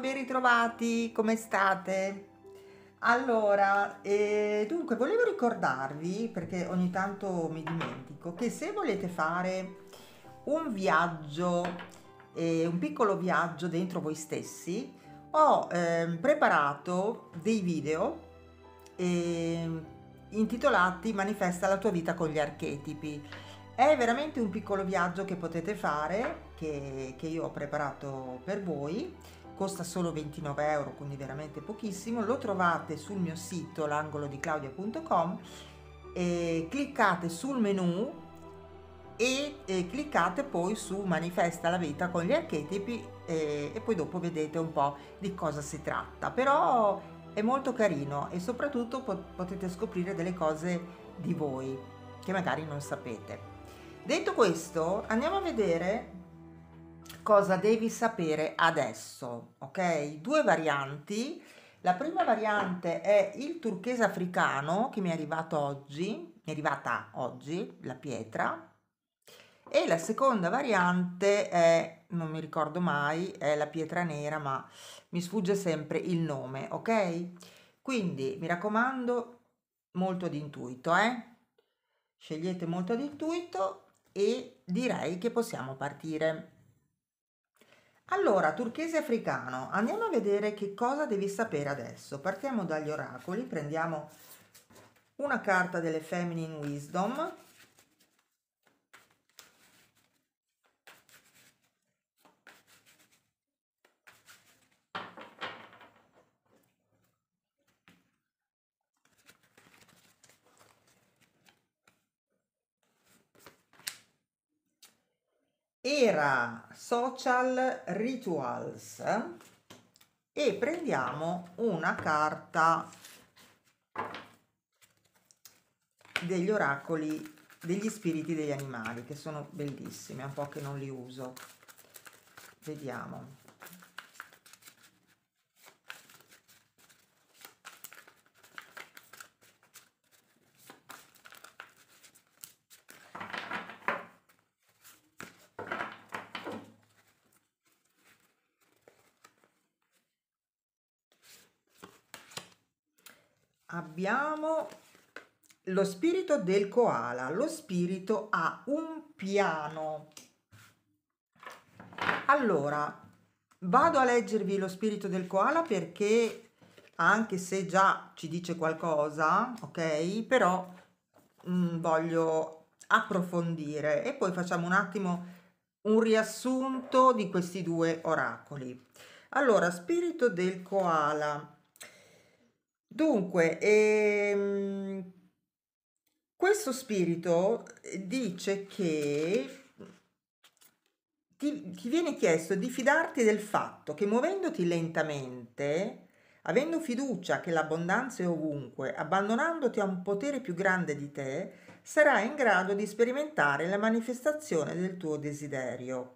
ben ritrovati, come state? Allora, eh, dunque, volevo ricordarvi, perché ogni tanto mi dimentico, che se volete fare un viaggio, eh, un piccolo viaggio dentro voi stessi, ho eh, preparato dei video ehm, intitolati Manifesta la tua vita con gli archetipi. È veramente un piccolo viaggio che potete fare, che, che io ho preparato per voi costa solo 29 euro quindi veramente pochissimo lo trovate sul mio sito l'angolo di claudia.com cliccate sul menu e, e, cliccate poi su manifesta la vita con gli archetipi e, e poi dopo vedete un po' di cosa si tratta però è molto carino e soprattutto potete scoprire delle cose di voi che magari non sapete detto questo andiamo a vedere cosa devi sapere adesso, ok? Due varianti. La prima variante è il turchese africano che mi è arrivato oggi, mi è arrivata oggi la pietra. E la seconda variante è, non mi ricordo mai, è la pietra nera, ma mi sfugge sempre il nome, ok? Quindi mi raccomando, molto d'intuito, eh? Scegliete molto d'intuito e direi che possiamo partire. Allora, turchese africano, andiamo a vedere che cosa devi sapere adesso. Partiamo dagli oracoli, prendiamo una carta delle Feminine Wisdom era social rituals e prendiamo una carta degli oracoli degli spiriti degli animali che sono bellissimi, è un po' che non li uso. Vediamo. abbiamo lo spirito del koala. Lo spirito ha un piano. Allora, vado a leggervi lo spirito del koala perché anche se già ci dice qualcosa, ok? Però mh, mm, voglio approfondire e poi facciamo un attimo un riassunto di questi due oracoli. Allora, spirito del koala Dunque, ehm, questo spirito eh, dice che ti, ti, viene chiesto di fidarti del fatto che muovendoti lentamente, avendo fiducia che l'abbondanza è ovunque, abbandonandoti a un potere più grande di te, sarai in grado di sperimentare la manifestazione del tuo desiderio.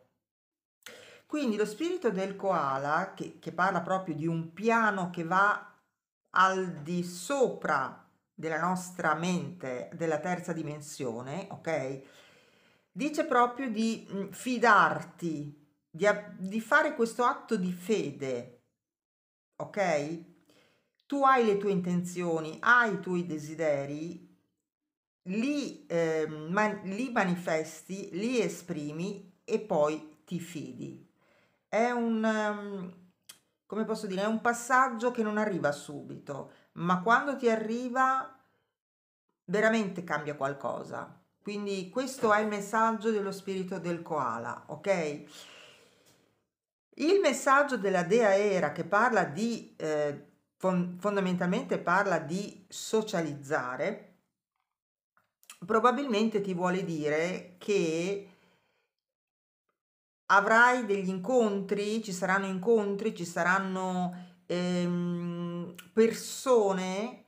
Quindi lo spirito del koala, che, che parla proprio di un piano che va al di sopra della nostra mente, della terza dimensione, ok? Dice proprio di mm, fidarti, di, di fare questo atto di fede, ok? Tu hai le tue intenzioni, hai i tuoi desideri, li, eh, man, li manifesti, li esprimi e poi ti fidi. È un... Ehm, come posso dire, è un passaggio che non arriva subito, ma quando ti arriva veramente cambia qualcosa. Quindi questo è il messaggio dello spirito del koala, ok? Il messaggio della Dea Era che parla di, eh, fondamentalmente parla di socializzare, probabilmente ti vuole dire che avrai degli incontri, ci saranno incontri, ci saranno ehm, persone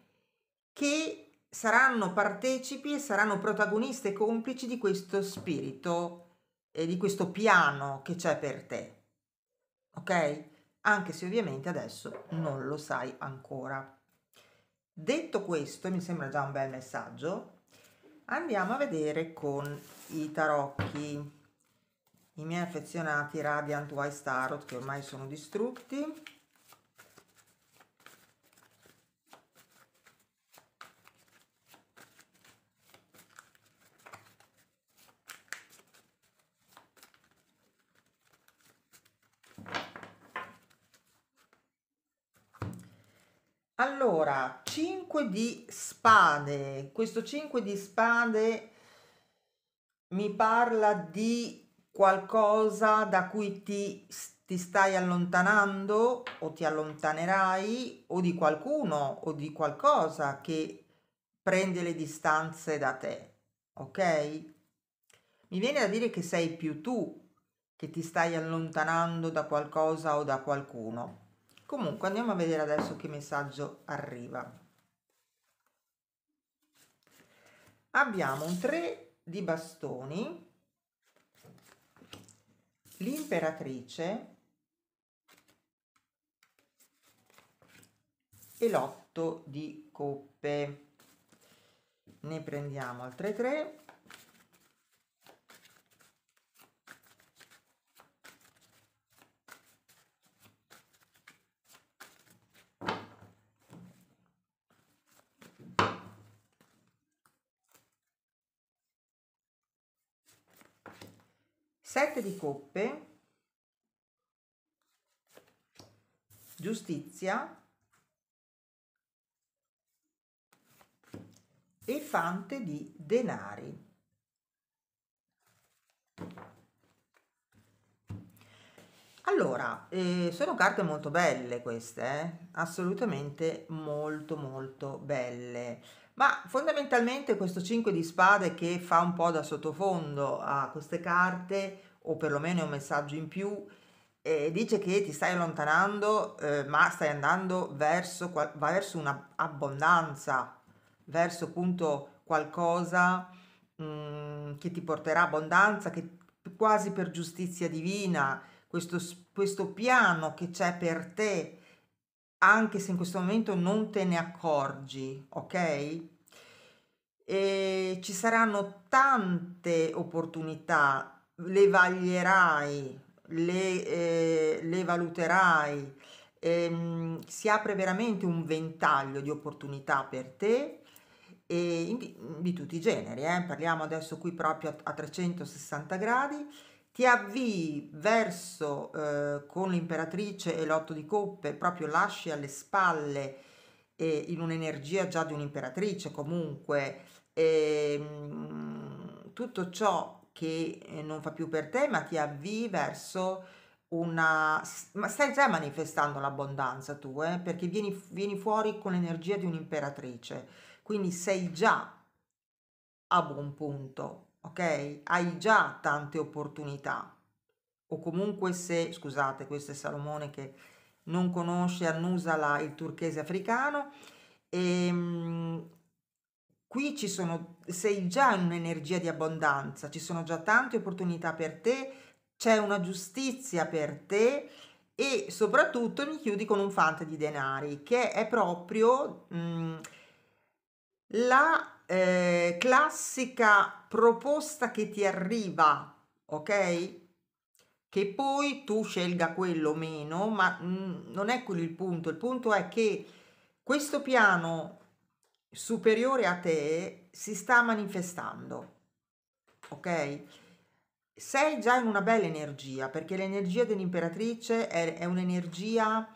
che saranno partecipi e saranno protagoniste e complici di questo spirito e di questo piano che c'è per te. Ok? Anche se ovviamente adesso non lo sai ancora. Detto questo, mi sembra già un bel messaggio, andiamo a vedere con i tarocchi i miei affezionati Radiant Wise Tarot che ormai sono distrutti Allora, 5 di spade. Questo 5 di spade mi parla di qualcosa da cui ti, ti stai allontanando o ti allontanerai o di qualcuno o di qualcosa che prende le distanze da te, ok? Mi viene da dire che sei più tu che ti stai allontanando da qualcosa o da qualcuno. Comunque andiamo a vedere adesso che messaggio arriva. Abbiamo un 3 di bastoni l'imperatrice e l'otto di coppe ne prendiamo altre tre di coppe, giustizia e fante di denari. Allora, eh, sono carte molto belle queste, eh? assolutamente molto molto belle, ma fondamentalmente questo 5 di spade che fa un po' da sottofondo a queste carte o perlomeno è un messaggio in più, eh, dice che ti stai allontanando eh, ma stai andando verso, verso un'abbondanza, verso appunto qualcosa mh, mm, che ti porterà abbondanza, che quasi per giustizia divina, questo, questo piano che c'è per te, anche se in questo momento non te ne accorgi, ok? E ci saranno tante opportunità le vaglierai, le, eh, le valuterai, ehm, si apre veramente un ventaglio di opportunità per te e di, di tutti i generi, eh? parliamo adesso qui proprio a, 360 gradi, ti avvii verso eh, con l'imperatrice e l'otto di coppe, proprio lasci alle spalle eh, in un'energia già di un'imperatrice comunque, ehm, tutto ciò che eh, non fa più per te, ma ti avvii verso una... Ma stai già manifestando l'abbondanza tu, eh? perché vieni, vieni fuori con l'energia di un'imperatrice, quindi sei già a buon punto, ok? Hai già tante opportunità. O comunque se, scusate, questo è Salomone che non conosce, annusa la, il turchese africano, e, ehm, Qui ci sono, sei già in un'energia di abbondanza, ci sono già tante opportunità per te, c'è una giustizia per te e soprattutto mi chiudi con un fante di denari che è proprio mh, mm, la eh, classica proposta che ti arriva, ok? Che poi tu scelga quello o meno, ma mh, mm, non è quello il punto, il punto è che questo piano superiore a te si sta manifestando, ok? Sei già in una bella energia perché l'energia dell'imperatrice è, è un'energia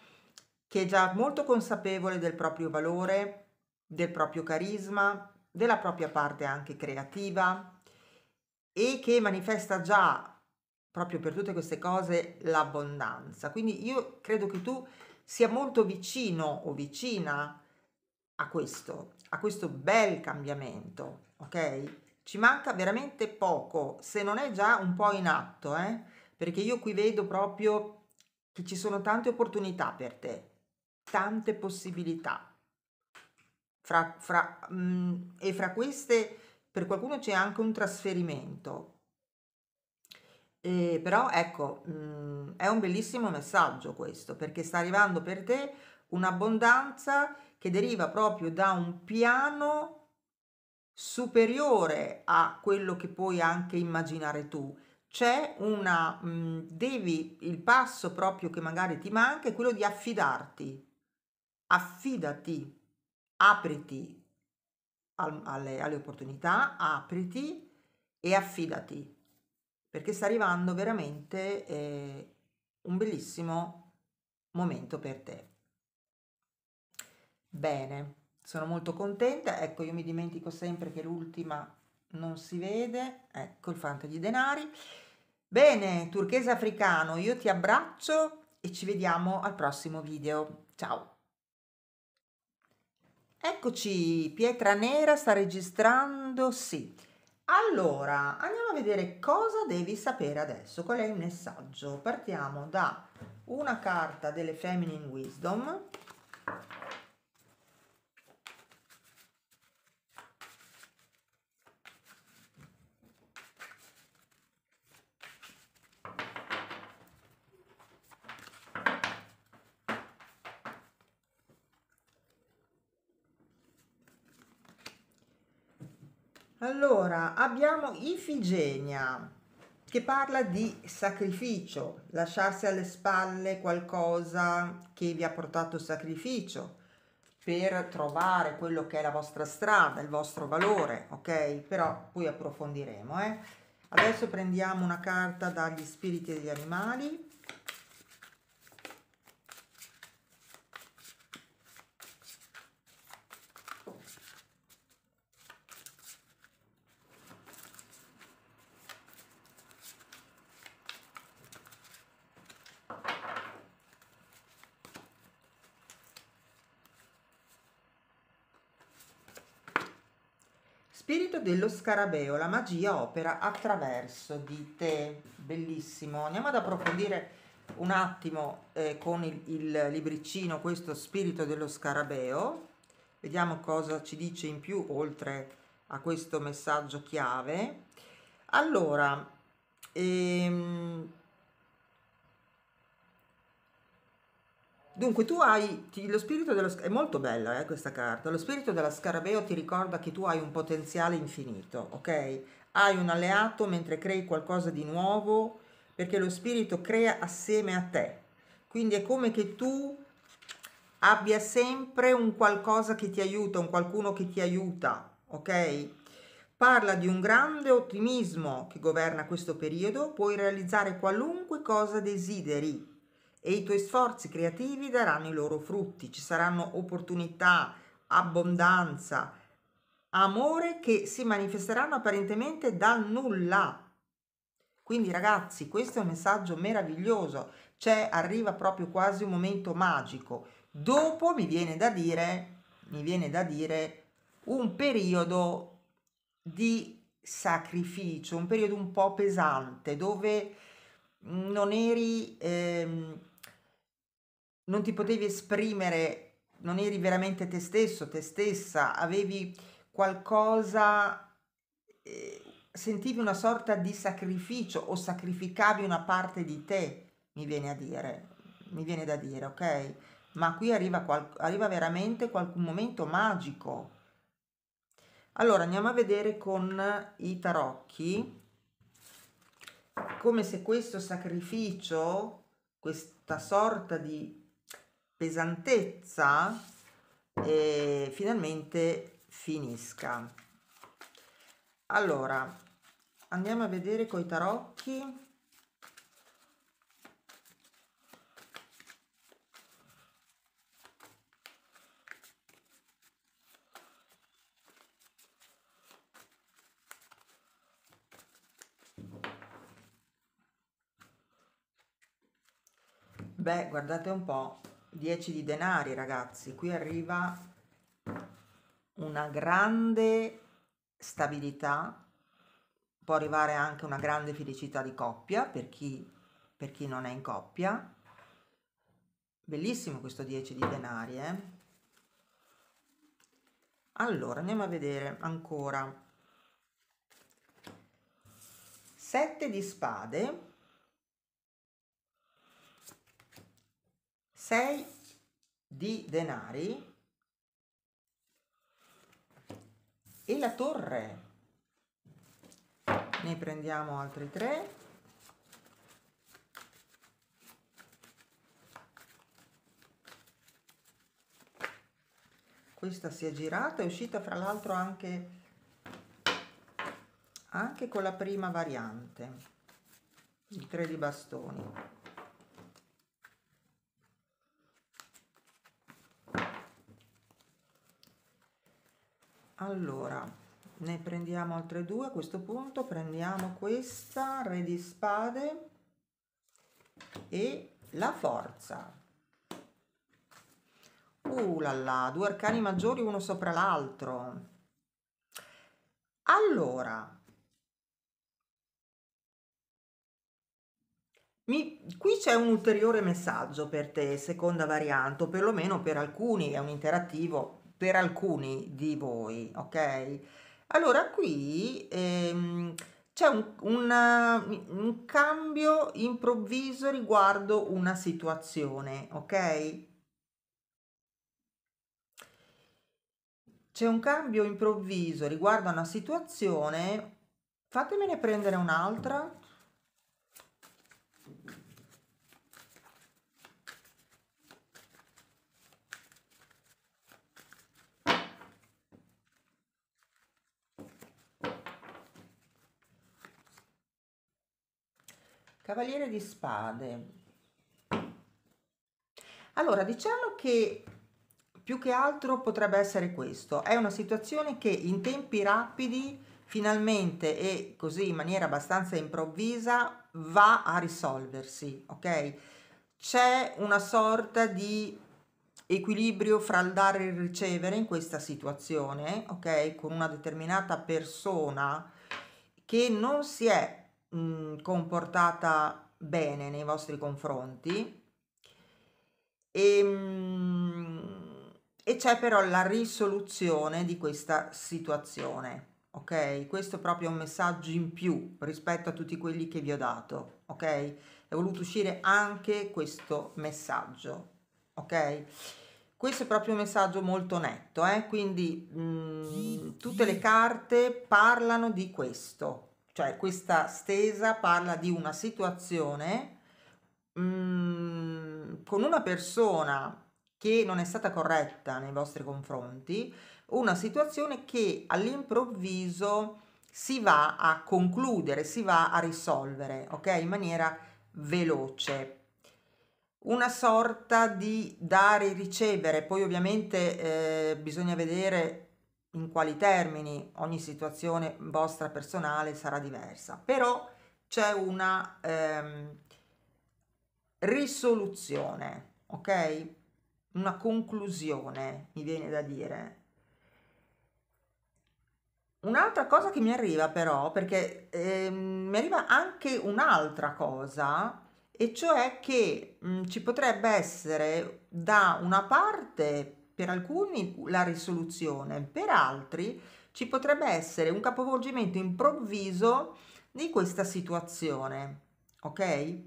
che è già molto consapevole del proprio valore, del proprio carisma, della propria parte anche creativa e che manifesta già proprio per tutte queste cose l'abbondanza. Quindi io credo che tu sia molto vicino o vicina a questo a questo bel cambiamento, ok? Ci manca veramente poco, se non è già un po' in atto, eh? perché io qui vedo proprio che ci sono tante opportunità per te, tante possibilità. Fra, fra, mh, mm, e fra queste, per qualcuno c'è anche un trasferimento. E, però ecco, mh, mm, è un bellissimo messaggio questo, perché sta arrivando per te un'abbondanza che deriva proprio da un piano superiore a quello che puoi anche immaginare tu. C'è una, mh, mm, devi, il passo proprio che magari ti manca è quello di affidarti, affidati, apriti al, alle, alle opportunità, apriti e affidati, perché sta arrivando veramente eh, un bellissimo momento per te. Bene, sono molto contenta. Ecco, io mi dimentico sempre che l'ultima non si vede. Ecco il fante di denari. Bene, turchese africano, io ti abbraccio e ci vediamo al prossimo video. Ciao! Eccoci, Pietra Nera sta registrando, sì. Allora, andiamo a vedere cosa devi sapere adesso, qual è il messaggio. Partiamo da una carta delle Feminine Wisdom Allora, abbiamo Ifigenia che parla di sacrificio, lasciarsi alle spalle qualcosa che vi ha portato sacrificio per trovare quello che è la vostra strada, il vostro valore, ok? Però poi approfondiremo, eh? Adesso prendiamo una carta dagli spiriti degli animali Spirito dello scarabeo, la magia opera attraverso di te. Bellissimo. Andiamo ad approfondire un attimo eh, con il, il libricino questo Spirito dello scarabeo. Vediamo cosa ci dice in più oltre a questo messaggio chiave. Allora, ehm, Dunque tu hai ti, lo spirito dello è molto bella eh, questa carta. Lo spirito della scarabeo ti ricorda che tu hai un potenziale infinito, ok? Hai un alleato mentre crei qualcosa di nuovo perché lo spirito crea assieme a te. Quindi è come che tu abbia sempre un qualcosa che ti aiuta, un qualcuno che ti aiuta, ok? Parla di un grande ottimismo che governa questo periodo, puoi realizzare qualunque cosa desideri, e i tuoi sforzi creativi daranno i loro frutti, ci saranno opportunità, abbondanza, amore che si manifesteranno apparentemente dal nulla. Quindi ragazzi, questo è un messaggio meraviglioso, cioè arriva proprio quasi un momento magico. Dopo mi viene da dire, mi viene da dire un periodo di sacrificio, un periodo un po' pesante dove non eri ehm, non ti potevi esprimere, non eri veramente te stesso, te stessa, avevi qualcosa, eh, sentivi una sorta di sacrificio o sacrificavi una parte di te, mi viene a dire, mi viene da dire, ok? Ma qui arriva, qual- arriva veramente qualcun momento magico. Allora andiamo a vedere con i tarocchi, come se questo sacrificio, questa sorta di pesantezza e finalmente finisca. Allora, andiamo a vedere coi tarocchi. Beh, guardate un po', 10 di denari ragazzi qui arriva una grande stabilità può arrivare anche una grande felicità di coppia per chi, per chi non è in coppia bellissimo questo 10 di denari eh? allora andiamo a vedere ancora 7 di spade 6 di denari e la torre ne prendiamo altri 3 questa si è girata è uscita fra l'altro anche anche con la prima variante il 3 di bastoni allora ne prendiamo altre due a questo punto prendiamo questa re di spade e la forza uh là là due arcani maggiori uno sopra l'altro allora Mi, qui c'è un ulteriore messaggio per te, seconda variante, o perlomeno per alcuni è un interattivo per alcuni di voi, ok? Allora qui ehm, c'è un, un, uh, un cambio improvviso riguardo una situazione, ok? C'è un cambio improvviso riguardo a una situazione, fatemene prendere un'altra. Cavaliere di spade. Allora, diciamo che più che altro potrebbe essere questo. È una situazione che in tempi rapidi, finalmente e così in maniera abbastanza improvvisa, va a risolversi, ok? C'è una sorta di equilibrio fra il dare e il ricevere in questa situazione, ok? Con una determinata persona che non si è mh, mm, comportata bene nei vostri confronti e, ehm, mh, e c'è però la risoluzione di questa situazione. Ok, questo è proprio un messaggio in più rispetto a tutti quelli che vi ho dato. Ok, è voluto uscire anche questo messaggio. Ok questo è proprio un messaggio molto netto, eh? quindi mh, mm, tutte le carte parlano di questo, cioè questa stesa parla di una situazione mh, mm, con una persona che non è stata corretta nei vostri confronti, una situazione che all'improvviso si va a concludere, si va a risolvere, ok? In maniera veloce. Una sorta di dare e ricevere, poi ovviamente eh, bisogna vedere in quali termini ogni situazione vostra personale sarà diversa, però c'è una ehm, risoluzione, ok? Una conclusione, mi viene da dire. Un'altra cosa che mi arriva però, perché ehm, mi arriva anche un'altra cosa, e cioè che mh, ci potrebbe essere da una parte per alcuni la risoluzione, per altri ci potrebbe essere un capovolgimento improvviso di questa situazione, ok?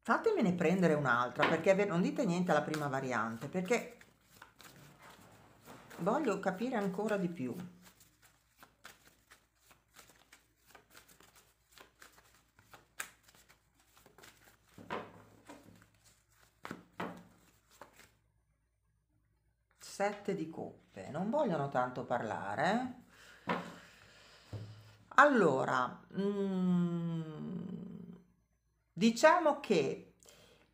Fatemene prendere un'altra, perché non dite niente alla prima variante, perché voglio capire ancora di più. sette di coppe, non vogliono tanto parlare. Allora, mh, mm, diciamo che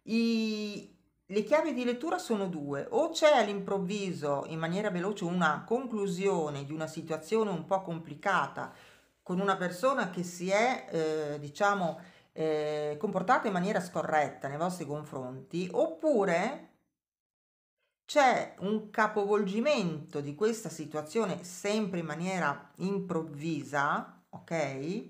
i, le chiavi di lettura sono due, o c'è all'improvviso in maniera veloce una conclusione di una situazione un po' complicata con una persona che si è, eh, diciamo, eh, comportata in maniera scorretta nei vostri confronti, oppure c'è un capovolgimento di questa situazione sempre in maniera improvvisa, ok?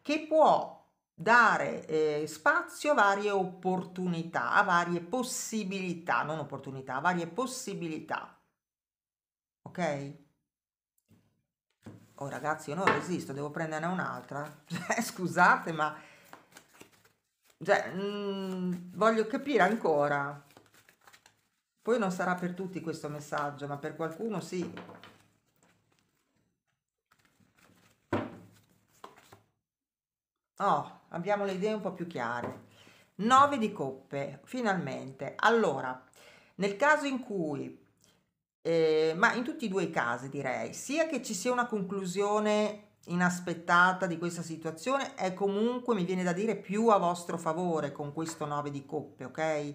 Che può dare eh, spazio a varie opportunità, a varie possibilità, non opportunità, a varie possibilità. Ok? Oh ragazzi, io non resisto, devo prenderne un'altra. Cioè, scusate, ma cioè, mh, mm, voglio capire ancora. Poi non sarà per tutti questo messaggio, ma per qualcuno sì. Oh, abbiamo le idee un po' più chiare. 9 di coppe, finalmente. Allora, nel caso in cui, eh, ma in tutti e due i casi direi, sia che ci sia una conclusione inaspettata di questa situazione, è comunque, mi viene da dire, più a vostro favore con questo 9 di coppe, ok?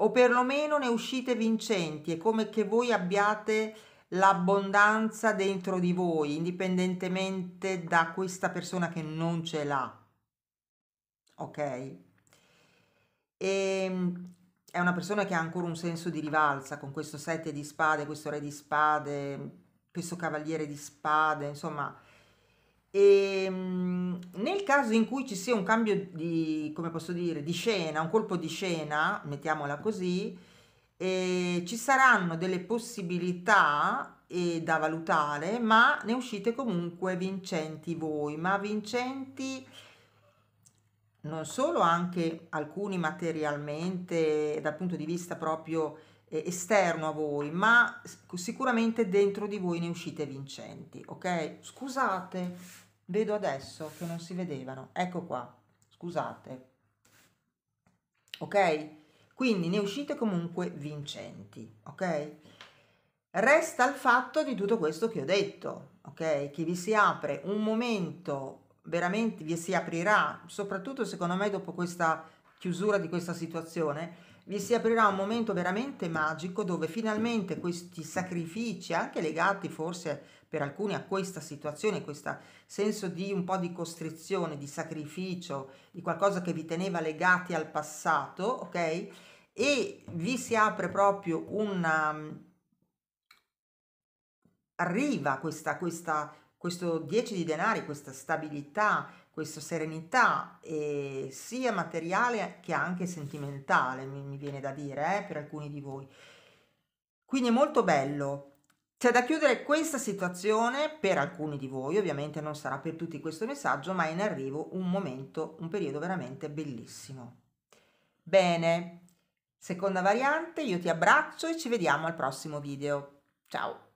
o perlomeno ne uscite vincenti, è come che voi abbiate l'abbondanza dentro di voi, indipendentemente da questa persona che non ce l'ha. Ok? E ehm, è una persona che ha ancora un senso di rivalsa con questo sette di spade, questo re di spade, questo cavaliere di spade, insomma, e ehm, nel caso in cui ci sia un cambio di, come posso dire, di scena, un colpo di scena, mettiamola così, eh, ci saranno delle possibilità eh, da valutare, ma ne uscite comunque vincenti voi, ma vincenti non solo anche alcuni materialmente dal punto di vista proprio esterno a voi, ma sicuramente dentro di voi ne uscite vincenti, ok? Scusate, vedo adesso che non si vedevano, ecco qua, scusate, ok? Quindi ne uscite comunque vincenti, ok? Resta il fatto di tutto questo che ho detto, ok? Che vi si apre un momento, veramente vi si aprirà, soprattutto secondo me dopo questa chiusura di questa situazione, vi si aprirà un momento veramente magico dove finalmente questi sacrifici, anche legati forse per alcuni a questa situazione, questo senso di un po' di costrizione, di sacrificio, di qualcosa che vi teneva legati al passato, ok? E vi si apre proprio una... Um, arriva questa, questa questo 10 di denari, questa stabilità, questa serenità eh, sia materiale che anche sentimentale, mi, mi viene da dire, eh, per alcuni di voi. Quindi è molto bello. C'è da chiudere questa situazione per alcuni di voi, ovviamente non sarà per tutti questo messaggio, ma è in arrivo un momento, un periodo veramente bellissimo. Bene, seconda variante, io ti abbraccio e ci vediamo al prossimo video. Ciao!